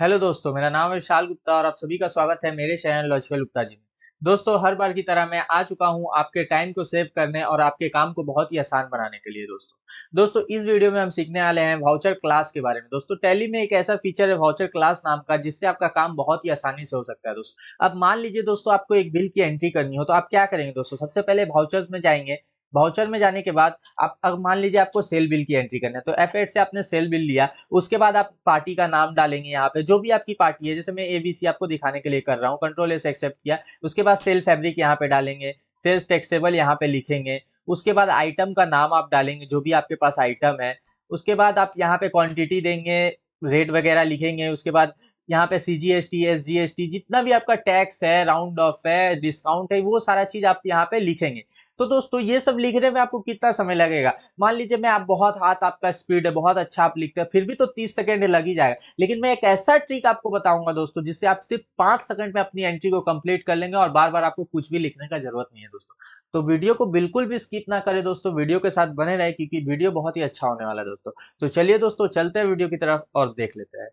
hello दोस्तों मेरा नाम है विशाल गुप्ता और आप सभी का स्वागत है मेरे चैनल लॉजिकल गुप्ता जी में दोस्तों हर बार की तरह मैं आ चुका हूं आपके टाइम को सेव करने और आपके काम को बहुत ही आसान बनाने के लिए दोस्तों दोस्तों इस वीडियो में हम सीखने वाले हैं वाउचर क्लास के बारे में दोस्तों टैली में एक ऐसा फीचर है वाउचर क्लास नाम का जिससे आपका काम बहुत ही आसानी से हो सकता है दोस्तों अब मान लीजिए दोस्तों आपको एक बिल की एंट्री करनी हो तो आप क्या करेंगे दोस्तों सबसे पहले वाउचर्स में जाएंगे वाउचर में जाने के बाद आप अब मान लीजिए आपको सेल बिल की एंट्री करना है तो एफ से आपने सेल बिल लिया उसके बाद आप पार्टी का नाम डालेंगे यहाँ पे जो भी आपकी पार्टी है जैसे मैं एबीसी आपको दिखाने के लिए कर रहा हूँ कंट्रोल एस एक्सेप्ट किया उसके बाद सेल फैब्रिक यहाँ पे डालेंगे सेल्स टेक्सेबल यहाँ पे लिखेंगे उसके बाद आइटम का नाम आप डालेंगे जो भी आपके पास आइटम है उसके बाद आप यहाँ पे क्वान्टिटी देंगे रेट वगैरह लिखेंगे उसके बाद यहाँ पे C G S T S G S T जितना भी आपका टैक्स है राउंड ऑफ है डिस्काउंट है वो सारा चीज आप यहाँ पे लिखेंगे तो दोस्तों ये सब लिखने में आपको कितना समय लगेगा मान लीजिए मैं आप बहुत हाथ आपका स्पीड है बहुत अच्छा आप लिखते हैं फिर भी तो तीस सेकेंड लग ही जाएगा लेकिन मैं एक ऐसा ट्रिक आपको बताऊंगा दोस्तों जिससे आप सिर्फ पांच सेकंड में अपनी एंट्री को कंप्लीट कर लेंगे और बार बार आपको कुछ भी लिखने का जरूरत नहीं है दोस्तों तो वीडियो को बिल्कुल भी स्किप ना करें दोस्तों वीडियो के साथ बने रहे क्योंकि वीडियो बहुत ही अच्छा होने वाला है दोस्तों तो चलिए दोस्तों चलते हैं वीडियो की तरफ और देख लेते हैं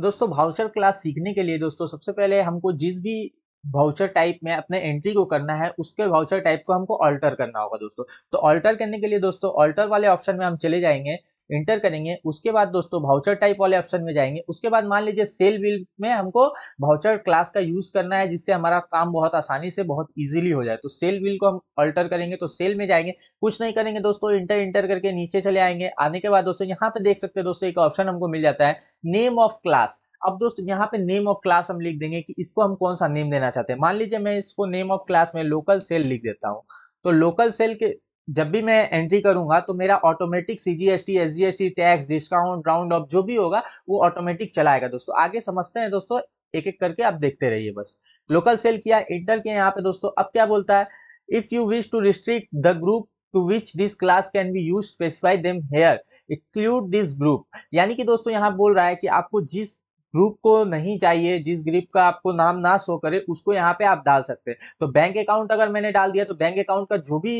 दोस्तों भाउचर क्लास सीखने के लिए दोस्तों सबसे पहले हमको जिस भी वाउचर टाइप में अपने एंट्री को करना है उसके वाउचर टाइप को हमको ऑल्टर करना होगा दोस्तों तो ऑल्टर करने के लिए दोस्तों ऑल्टर वाले ऑप्शन में हम चले जाएंगे इंटर करेंगे उसके बाद दोस्तों वाउचर टाइप वाले ऑप्शन में जाएंगे उसके बाद मान लीजिए सेल बिल में हमको वाउचर क्लास का यूज करना है जिससे हमारा काम बहुत आसानी से बहुत ईजिली हो जाए तो सेल बिल को हम ऑल्टर करेंगे तो सेल में जाएंगे कुछ नहीं करेंगे दोस्तों इंटर इंटर करके नीचे चले आएंगे आने के बाद दोस्तों यहाँ पे देख सकते हैं दोस्तों एक ऑप्शन हमको मिल जाता है नेम ऑफ क्लास अब दोस्त यहाँ पे नेम ऑफ क्लास हम लिख देंगे कि इसको हम कौन सा नेम देना चाहते हैं मान लीजिए मैं इसको नेम ऑफ क्लास में लोकल सेल लिख देता हूँ तो लोकल सेल के जब भी मैं एंट्री करूंगा तो मेरा automatic C G S T S G S T tax discount round off जो भी होगा वो ऑटोमेटिक चलाएगा दोस्तों आगे समझते हैं दोस्तों एक एक करके आप देखते रहिए बस लोकल सेल किया इंटर किया यहाँ पे दोस्तों अब क्या बोलता है if you wish to restrict the group to which this class can be use specify them here include this group यानी कि दोस्तों यहाँ बोल रहा है कि आपको जिस ग्रुप को नहीं चाहिए जिस ग्रुप का आपको नाम ना शो करे उसको यहाँ पे आप डाल सकते हैं तो बैंक अकाउंट अगर मैंने डाल दिया तो बैंक अकाउंट का जो भी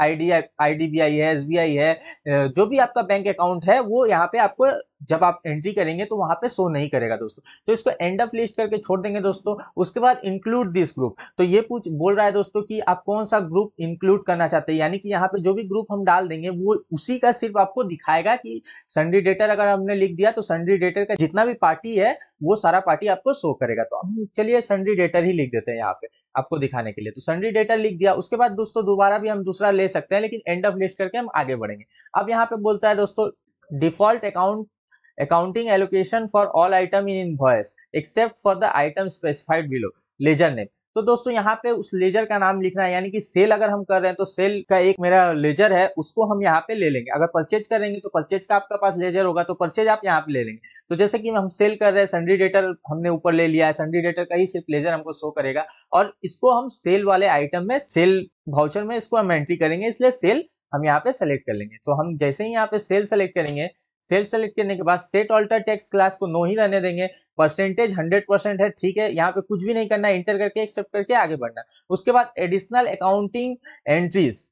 I D I D B I है एसबीआई है जो भी आपका बैंक अकाउंट है वो यहाँ पे आपको जब आप एंट्री करेंगे तो वहां पे शो नहीं करेगा दोस्तों तो इसको एंड ऑफ लिस्ट करके छोड़ देंगे दोस्तों उसके बाद इंक्लूड दिस ग्रुप तो ये पूछ बोल रहा है दोस्तों कि आप कौन सा ग्रुप इंक्लूड करना चाहते हैं यानी कि यहाँ पे जो भी ग्रुप हम डाल देंगे वो उसी का सिर्फ आपको दिखाएगा कि संडी डेटर अगर हमने लिख दिया तो संडी डेटर का जितना भी पार्टी है वो सारा पार्टी आपको शो करेगा तो हम चलिए संडी डेटर ही लिख देते हैं यहाँ पे आपको दिखाने के लिए तो संडी डेटर लिख दिया उसके बाद दोस्तों दोबारा भी हम दूसरा ले सकते हैं लेकिन एंड ऑफ लिस्ट करके हम आगे बढ़ेंगे अब यहाँ पे बोलता है दोस्तों default account accounting allocation for all item in invoice except for the item specified below ledger ने तो दोस्तों यहाँ पे उस लेजर का नाम लिखना है यानी कि सेल अगर हम कर रहे हैं तो सेल का एक मेरा लेजर है उसको हम यहाँ पे ले लेंगे अगर परचेज करेंगे तो परचेज का आपका पास लेजर होगा तो परचेज आप यहाँ पे ले लेंगे तो जैसे कि हम सेल कर रहे हैं संडी डेटर हमने ऊपर ले लिया है संडी डेटर का ही सिर्फ लेजर हमको शो करेगा और इसको हम सेल वाले आइटम में सेल भाउचर में इसको हम एंट्री करेंगे इसलिए सेल हम यहाँ पे सेलेक्ट कर लेंगे तो हम जैसे ही यहाँ पे सेल सेलेक्ट करेंगे सेल सेलेक्ट करने के बाद सेट ऑल्टर टेक्स्ट क्लास को नो ही रहने देंगे परसेंटेज हंड्रेड परसेंट है ठीक है यहाँ पे कुछ भी नहीं करना इंटर करके एक्सेप्ट करके आगे बढ़ना उसके बाद additional accounting entries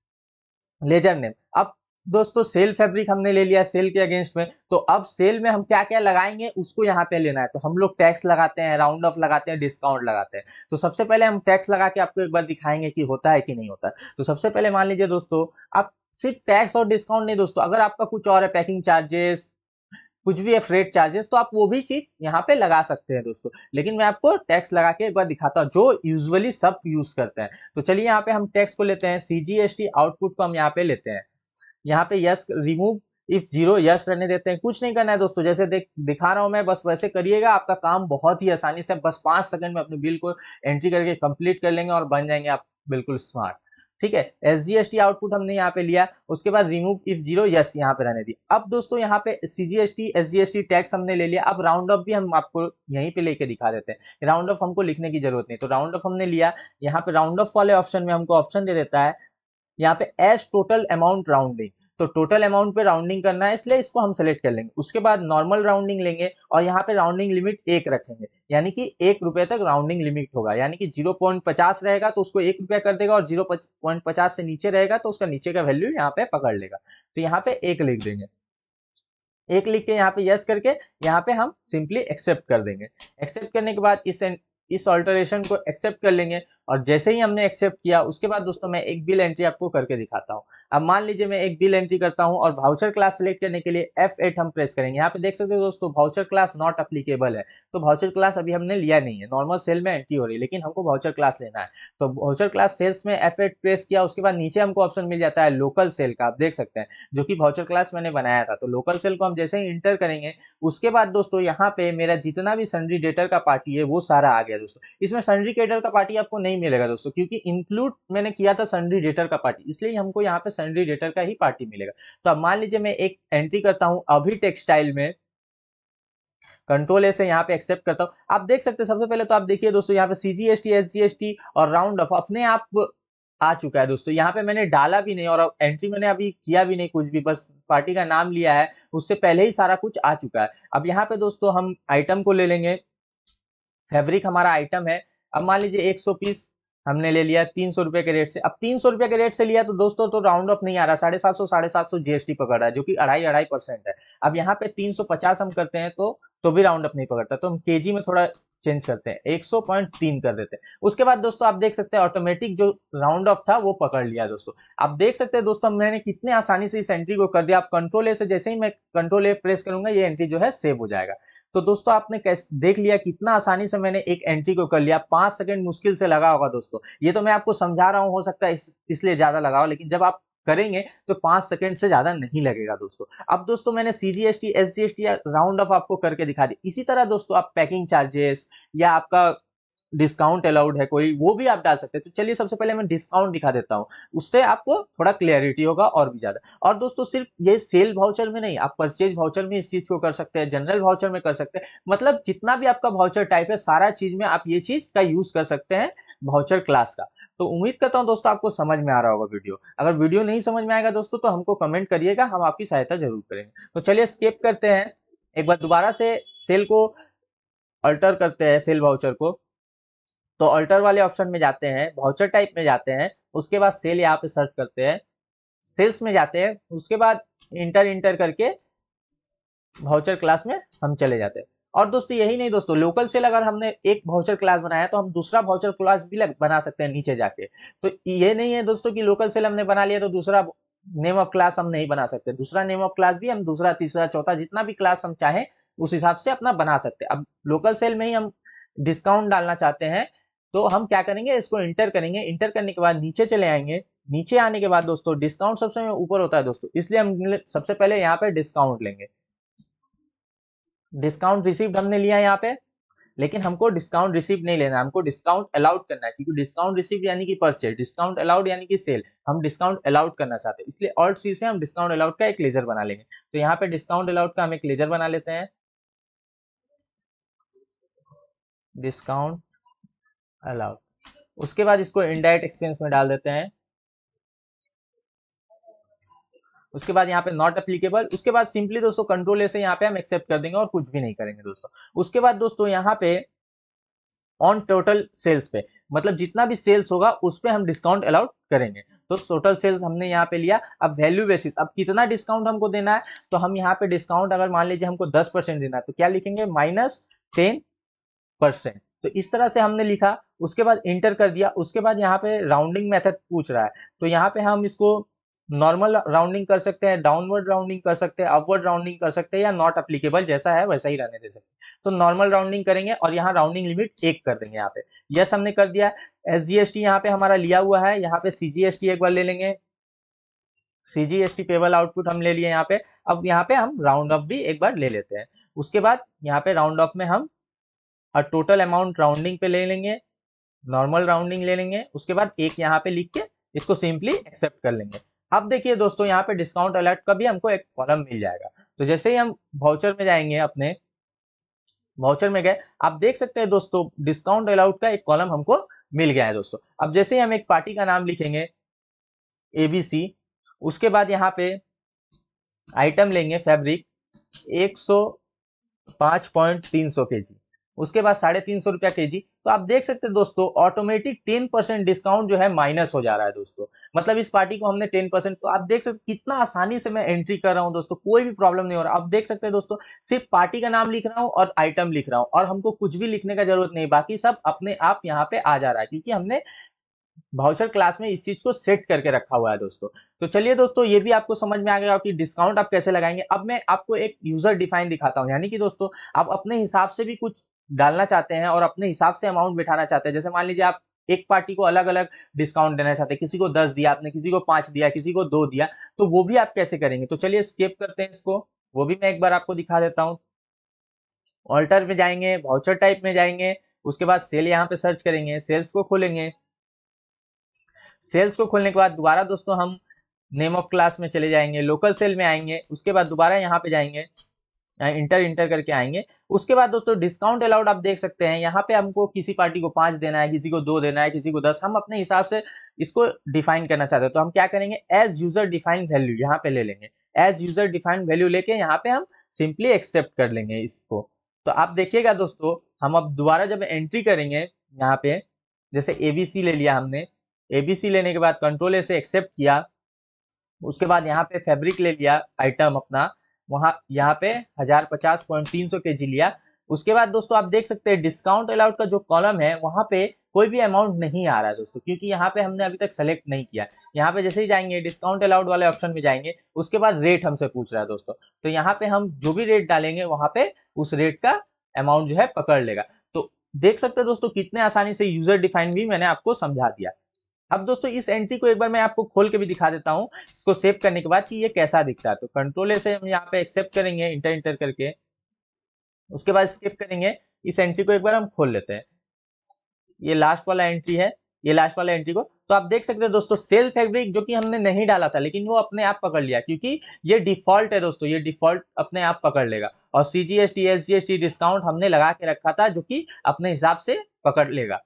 ledger name अब दोस्तों सेल फैब्रिक हमने ले लिया सेल के अगेंस्ट में तो अब सेल में हम क्या क्या लगाएंगे उसको यहाँ पे लेना है तो हम लोग टैक्स लगाते हैं राउंड ऑफ लगाते हैं डिस्काउंट लगाते हैं तो सबसे पहले हम टैक्स लगा के आपको एक बार दिखाएंगे कि होता है कि नहीं होता है तो सबसे पहले मान लीजिए दोस्तों आप सिर्फ टैक्स और डिस्काउंट नहीं दोस्तों अगर आपका कुछ और है पैकिंग चार्जेस कुछ भी है फ्रेट चार्जेस तो आप वो भी चीज यहाँ पे लगा सकते हैं दोस्तों लेकिन मैं आपको टैक्स लगा के एक बार दिखाता हूँ जो यूजुअली सब यूज करते हैं तो चलिए यहाँ पे हम टैक्स को लेते हैं सीजीएसटी आउटपुट को हम यहाँ पे लेते हैं यहाँ पे yes remove if zero yes रहने देते हैं कुछ नहीं करना है दोस्तों जैसे देख दिखा रहा हूं मैं बस वैसे करिएगा आपका काम बहुत ही आसानी से बस पांच सेकंड में अपने बिल को एंट्री करके कंप्लीट कर लेंगे और बन जाएंगे आप बिल्कुल स्मार्ट ठीक है S G S T output हमने यहाँ पे लिया उसके बाद रिमूव इफ जीरो यस यहाँ पे रहने दिया अब दोस्तों यहाँ पे C G S T S G S T tax हमने ले लिया अब राउंड ऑफ भी हम आपको यहीं पे लेके दिखा देते हैं राउंड ऑफ हमको लिखने की जरूरत नहीं तो राउंड ऑफ हमने लिया यहाँ पे राउंड ऑफ वाले ऑप्शन में हमको ऑप्शन दे देता है यहाँ पे एज टोटल अमाउंट राउंडिंग तो टोटल अमाउंट पे राउंडिंग करना है इसलिए इसको हम सेलेक्ट कर लेंगे उसके बाद नॉर्मल राउंडिंग लेंगे और यहाँ पे राउंडिंग लिमिट एक रखेंगे यानी कि एक रुपए तक राउंडिंग लिमिट होगा यानी कि जीरो पॉइंट पचास रहेगा तो उसको एक रुपया कर देगा और जीरो पॉइंट पचास से नीचे रहेगा तो उसका नीचे का वैल्यू यहाँ पे पकड़ लेगा तो यहाँ पे एक लिख देंगे एक लिख के यहाँ पे यस करके यहाँ पे हम सिंपली एक्सेप्ट कर देंगे एक्सेप्ट करने के बाद इस इस ऑल्टरेशन को एक्सेप्ट कर लेंगे और जैसे ही हमने एक्सेप्ट किया उसके बाद दोस्तों मैं एक बिल एंट्री आपको करके दिखाता हूं अब मान लीजिए मैं एक बिल एंट्री करता हूँ और भाउचर क्लास सेलेक्ट करने के लिए F8 हम प्रेस करेंगे यहाँ पे देख सकते हो दोस्तों भाउचर क्लास नॉट अप्लीकेबल है तो भाउचर क्लास अभी हमने लिया नहीं है नॉर्मल सेल में एंट्री हो रही है लेकिन हमको भाउचर क्लास लेना है तो भाउचर क्लास सेल्स में एफ प्रेस किया उसके बाद नीचे हमको ऑप्शन मिल जाता है लोकल सेल का आप देख सकते हैं जो कि भाउचर क्लास मैंने बनाया था तो लोकल सेल को हम जैसे ही इंटर करेंगे उसके बाद दोस्तों यहाँ पे मेरा जितना भी सन्ड्री डेटर का पार्टी है वो सारा आ गया गया दोस्तों इसमें सनरी केटर का पार्टी आपको नहीं मिलेगा दोस्तों क्योंकि इंक्लूड मैंने किया था सनरी डेटर का पार्टी इसलिए हमको यहाँ पे सनरी डेटर का ही पार्टी मिलेगा तो अब मान लीजिए मैं एक एंट्री करता हूँ अभी टेक्सटाइल में कंट्रोल ऐसे यहाँ पे एक्सेप्ट करता हूँ आप देख सकते हैं सबसे पहले तो आप देखिए दोस्तों यहाँ पे सीजीएसटी एसजीएसटी और राउंड ऑफ अपने आप आ चुका है दोस्तों यहाँ पे मैंने डाला भी नहीं और एंट्री मैंने अभी किया भी नहीं कुछ भी बस पार्टी का नाम लिया है उससे पहले ही सारा कुछ आ चुका है अब यहाँ पे दोस्तों हम आइटम को ले लेंगे फैब्रिक हमारा आइटम है अब मान लीजिए 100 पीस हमने ले लिया तीन सौ रुपये के रेट से अब तीन सौ रुपये के रेट से लिया तो दोस्तों तो राउंड अप नहीं आ रहा साढ़े सात सौ साढ़े सात सौ जीएसटी पकड़ रहा है जो कि अढ़ाई अढ़ाई परसेंट है अब यहाँ पे तीन सौ पचास हम करते हैं तो तो भी राउंड अप नहीं पकड़ता तो हम केजी में थोड़ा चेंज करते हैं एक कर देते हैं उसके बाद दोस्तों आप देख सकते हैं ऑटोमेटिक जो राउंड ऑफ था वो पकड़ लिया दोस्तों आप देख सकते हैं दोस्तों मैंने कितने आसानी से इस एंट्री को कर दिया आप कंट्रोल ए से जैसे ही मैं कंट्रोल ए प्रेस करूंगा ये एंट्री जो है सेव हो जाएगा तो दोस्तों आपने देख लिया कितना आसानी से मैंने एक एंट्री को कर लिया पांच सेकंड मुश्किल से लगा होगा दोस्तों ये तो मैं आपको समझा रहा हूँ हो सकता है इस, इसलिए ज्यादा लगा हो लेकिन जब आप करेंगे तो पांच सेकंड से ज्यादा नहीं लगेगा दोस्तों अब दोस्तों मैंने CGST S G S T round off आपको करके दिखा दी इसी तरह दोस्तों आप पैकिंग चार्जेस या आपका डिस्काउंट अलाउड है कोई वो भी आप डाल सकते हैं तो चलिए सबसे पहले मैं डिस्काउंट दिखा देता हूँ उससे आपको थोड़ा क्लियरिटी होगा और भी ज्यादा और दोस्तों सिर्फ ये सेल भाउचर में नहीं आप परचेज भाउचर में इस चीज को कर सकते हैं जनरल भाउचर में कर सकते हैं मतलब जितना भी आपका भाउचर टाइप है सारा चीज में आप ये चीज का यूज कर सकते हैं भाउचर क्लास का तो उम्मीद करता हूँ दोस्तों आपको समझ में आ रहा होगा वीडियो अगर वीडियो नहीं समझ में आएगा दोस्तों तो हमको कमेंट करिएगा हम आपकी सहायता जरूर करेंगे तो चलिए स्केप करते हैं एक बार दोबारा से सेल को अल्टर करते हैं सेल वाउचर को तो अल्टर वाले ऑप्शन में जाते हैं वाउचर टाइप में जाते हैं उसके बाद सेल यहाँ पे सर्च करते हैं सेल्स में जाते हैं उसके बाद इंटर इंटर करके वाउचर क्लास में हम चले जाते हैं और दोस्तों यही नहीं दोस्तों लोकल सेल अगर हमने एक भाउचर क्लास बनाया तो हम दूसरा भाउचर क्लास भी लग, बना सकते हैं नीचे जाके तो ये नहीं है दोस्तों कि लोकल सेल हमने बना लिया तो दूसरा नेम ऑफ क्लास हम नहीं बना सकते दूसरा नेम ऑफ क्लास भी हम दूसरा तीसरा चौथा जितना भी क्लास हम चाहें उस हिसाब से अपना बना सकते हैं अब लोकल सेल में ही हम डिस्काउंट डालना चाहते हैं तो हम क्या करेंगे इसको इंटर करेंगे इंटर करने के बाद नीचे चले आएंगे नीचे आने के बाद दोस्तों डिस्काउंट सबसे ऊपर होता है दोस्तों इसलिए हम सबसे पहले यहाँ पे डिस्काउंट लेंगे डिस्काउंट रिसीव हमने लिया यहाँ पे लेकिन हमको डिस्काउंट रिसीव नहीं लेना हमको डिस्काउंट अलाउड करना है क्योंकि डिस्काउंट रिसीव यानी कि परचेज डिस्काउंट अलाउड यानी कि सेल हम डिस्काउंट अलाउड करना चाहते हैं इसलिए और सी से हम डिस्काउंट अलाउड का एक लेजर बना लेंगे तो यहाँ पे डिस्काउंट अलाउड का हम एक लेजर बना लेते हैं डिस्काउंट अलाउड उसके बाद इसको इनडायरेक्ट एक्सपेंस में डाल देते हैं उसके बाद यहाँ पे नॉट अप्लीकेबल उसके बाद सिंपली दोस्तों कंट्रोल ऐसे यहाँ पे हम एक्सेप्ट कर देंगे और कुछ भी नहीं करेंगे दोस्तों उसके बाद दोस्तों यहाँ पे ऑन टोटल सेल्स पे मतलब जितना भी सेल्स होगा उस पर हम डिस्काउंट अलाउड करेंगे तो टोटल सेल्स हमने यहाँ पे लिया अब वैल्यू बेसिस अब कितना डिस्काउंट हमको देना है तो हम यहाँ पे डिस्काउंट अगर मान लीजिए हमको दस परसेंट देना है तो क्या लिखेंगे माइनस टेन परसेंट तो इस तरह से हमने लिखा उसके बाद इंटर कर दिया उसके बाद यहाँ पे राउंडिंग मेथड पूछ रहा है तो यहाँ पे हम इसको नॉर्मल राउंडिंग कर सकते हैं डाउनवर्ड राउंडिंग कर सकते हैं अपवर्ड राउंडिंग कर सकते हैं या नॉट अप्लीकेबल जैसा है वैसा ही रहने दे सकते हैं तो नॉर्मल राउंडिंग करेंगे और यहाँ राउंडिंग लिमिट एक कर देंगे यहाँ पे यस हमने कर दिया एस जी एस टी यहाँ पे हमारा लिया हुआ है यहाँ पे सी जी एस टी एक बार ले लेंगे C G S T payable output हम ले लिए यहाँ पे अब यहाँ पे हम राउंड ऑफ भी एक बार ले लेते हैं उसके बाद यहाँ पे राउंड ऑफ में हम टोटल अमाउंट राउंडिंग पे ले लेंगे नॉर्मल राउंडिंग ले लेंगे उसके बाद एक यहाँ पे लिख के इसको सिंपली एक्सेप्ट कर लेंगे अब देखिए दोस्तों यहाँ पे डिस्काउंट अलर्ट का भी हमको एक कॉलम मिल जाएगा तो जैसे ही हम भाउचर में जाएंगे अपने वाउचर में गए आप देख सकते हैं दोस्तों डिस्काउंट अलाउड का एक कॉलम हमको मिल गया है दोस्तों अब जैसे ही हम एक पार्टी का नाम लिखेंगे एबीसी उसके बाद यहाँ पे आइटम लेंगे फैब्रिक एक सौ पांच पॉइंट तीन सौ के जी उसके बाद साढ़े तीन सौ रुपया के जी तो आप देख सकते हैं दोस्तों ऑटोमेटिक टेन परसेंट डिस्काउंट जो है माइनस हो जा रहा है दोस्तों मतलब इस पार्टी को हमने टेन परसेंट तो आप देख सकते कितना आसानी से मैं एंट्री कर रहा हूँ दोस्तों कोई भी प्रॉब्लम नहीं हो रहा आप देख सकते हैं दोस्तों सिर्फ पार्टी का नाम लिख रहा हूँ और आइटम लिख रहा हूँ और हमको कुछ भी लिखने का जरूरत नहीं बाकी सब अपने आप यहाँ पे आ जा रहा है क्योंकि हमने भाउचर क्लास में इस चीज को सेट करके रखा हुआ है दोस्तों तो चलिए दोस्तों ये भी आपको समझ में आ गया कि डिस्काउंट आप कैसे लगाएंगे अब मैं आपको एक यूजर डिफाइन दिखाता हूँ यानी कि दोस्तों आप अपने हिसाब से भी कुछ डालना चाहते हैं और अपने हिसाब से अमाउंट बिठाना चाहते हैं जैसे मान लीजिए आप एक पार्टी को अलग अलग डिस्काउंट देना चाहते हैं किसी को दस दिया आपने किसी को पांच दिया किसी को दो दिया तो वो भी आप कैसे करेंगे तो चलिए स्केप करते हैं इसको वो भी मैं एक बार आपको दिखा देता हूँ ऑल्टर में जाएंगे वाउचर टाइप में जाएंगे उसके बाद सेल यहाँ पे सर्च करेंगे सेल्स को खोलेंगे सेल्स को खोलने के बाद दोबारा दोस्तों हम नेम ऑफ क्लास में चले जाएंगे लोकल सेल में आएंगे उसके बाद दोबारा यहाँ पे जाएंगे इंटर इंटर करके आएंगे उसके बाद दोस्तों डिस्काउंट अलाउड आप देख सकते हैं यहाँ पे हमको किसी पार्टी को पांच देना है किसी को दो देना है किसी को दस हम अपने हिसाब से इसको डिफाइन करना चाहते हैं तो हम क्या करेंगे एज यूजर डिफाइन वैल्यू यहाँ पे ले लेंगे एज यूजर डिफाइन वैल्यू लेके यहाँ पे हम सिंपली एक्सेप्ट कर लेंगे इसको तो आप देखिएगा दोस्तों हम अब दोबारा जब एंट्री करेंगे यहाँ पे जैसे एबीसी ले लिया हमने एबीसी लेने के बाद कंट्रोल ऐसे से एक्सेप्ट किया उसके बाद यहाँ पे फैब्रिक ले लिया आइटम अपना वहां यहाँ पे हजार पचास पॉइंट तीन सौ के जी लिया उसके बाद दोस्तों आप देख सकते हैं डिस्काउंट अलाउड का जो कॉलम है वहां पे कोई भी अमाउंट नहीं आ रहा है दोस्तों क्योंकि यहाँ पे हमने अभी तक सेलेक्ट नहीं किया यहाँ पे जैसे ही जाएंगे डिस्काउंट अलाउड वाले ऑप्शन में जाएंगे उसके बाद रेट हमसे पूछ रहा है दोस्तों तो यहाँ पे हम जो भी रेट डालेंगे वहां पे उस रेट का अमाउंट जो है पकड़ लेगा तो देख सकते हैं दोस्तों कितने आसानी से यूजर डिफाइन भी मैंने आपको समझा दिया अब दोस्तों इस एंट्री को एक बार मैं आपको खोल के भी दिखा देता हूँ इसको सेव करने के बाद कि ये कैसा दिखता है तो कंट्रोल से हम यहाँ पे एक्सेप्ट करेंगे इंटर इंटर करके उसके बाद स्किप करेंगे इस एंट्री को एक बार हम खोल लेते हैं ये लास्ट वाला एंट्री है ये लास्ट वाला एंट्री को तो आप देख सकते हैं दोस्तों सेल फैब्रिक जो कि हमने नहीं डाला था लेकिन वो अपने आप पकड़ लिया क्योंकि ये डिफॉल्ट है दोस्तों ये डिफॉल्ट अपने आप पकड़ लेगा और C G S T S G S T discount हमने लगा के रखा था जो कि अपने हिसाब से पकड़ लेगा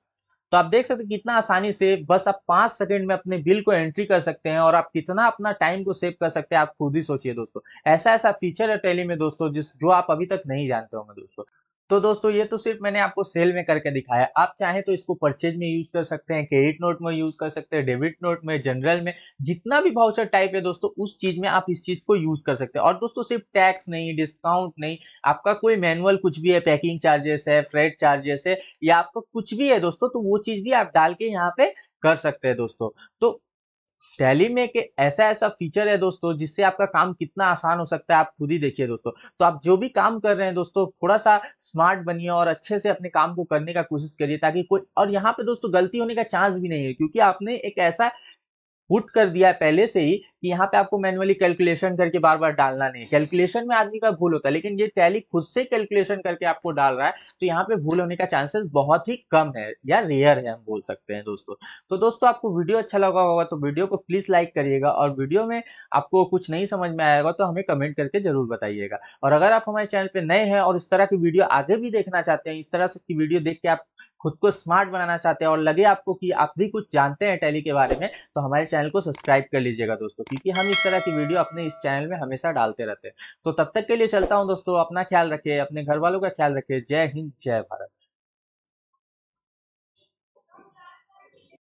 तो आप देख सकते कितना आसानी से बस आप पांच सेकंड में अपने बिल को एंट्री कर सकते हैं और आप कितना अपना टाइम को सेव कर सकते हैं आप खुद ही सोचिए दोस्तों ऐसा ऐसा फीचर है टेली में दोस्तों जिस जो आप अभी तक नहीं जानते होंगे दोस्तों तो दोस्तों ये तो सिर्फ मैंने आपको सेल में करके दिखाया आप चाहे तो इसको परचेज में यूज कर सकते हैं क्रेडिट नोट में यूज कर सकते हैं डेबिट नोट में जनरल में जितना भी भाउचर टाइप है दोस्तों उस चीज में आप इस चीज को यूज कर सकते हैं और दोस्तों सिर्फ टैक्स नहीं डिस्काउंट नहीं आपका कोई मैनुअल कुछ भी है पैकिंग चार्जेस है फ्रेड चार्जेस है या आपका कुछ भी है दोस्तों तो वो चीज भी आप डाल के यहाँ पे कर सकते हैं दोस्तों तो टैली में के ऐसा ऐसा फीचर है दोस्तों जिससे आपका काम कितना आसान हो सकता है आप खुद ही देखिए दोस्तों तो आप जो भी काम कर रहे हैं दोस्तों थोड़ा सा स्मार्ट बनिए और अच्छे से अपने काम को करने का कोशिश करिए ताकि कोई और यहाँ पे दोस्तों गलती होने का चांस भी नहीं है क्योंकि आपने एक ऐसा पुट कर दिया है पहले से ही कि यहाँ पे आपको मैनुअली कैलकुलेशन करके बार बार डालना नहीं कैलकुलेशन में आदमी का भूल होता है लेकिन ये टैली खुद से कैलकुलेशन करके आपको डाल रहा है तो यहाँ पे भूल होने का चांसेस बहुत ही कम है या रेयर है हम बोल सकते हैं दोस्तों तो दोस्तों आपको वीडियो अच्छा लगा होगा तो वीडियो को प्लीज लाइक करिएगा और वीडियो में आपको कुछ नहीं समझ में आएगा तो हमें कमेंट करके जरूर बताइएगा और अगर आप हमारे चैनल पर नए हैं और इस तरह की वीडियो आगे भी देखना चाहते हैं इस तरह की वीडियो देख के आप खुद को स्मार्ट बनाना चाहते हैं और लगे आपको कि आप भी कुछ जानते हैं टैली के बारे में तो हमारे चैनल को सब्सक्राइब कर लीजिएगा दोस्तों क्योंकि हम इस तरह की वीडियो अपने इस चैनल में हमेशा डालते रहते हैं तो तब तक के लिए चलता हूँ दोस्तों अपना ख्याल रखिए अपने घर वालों का ख्याल रखिए जय हिंद जय भारत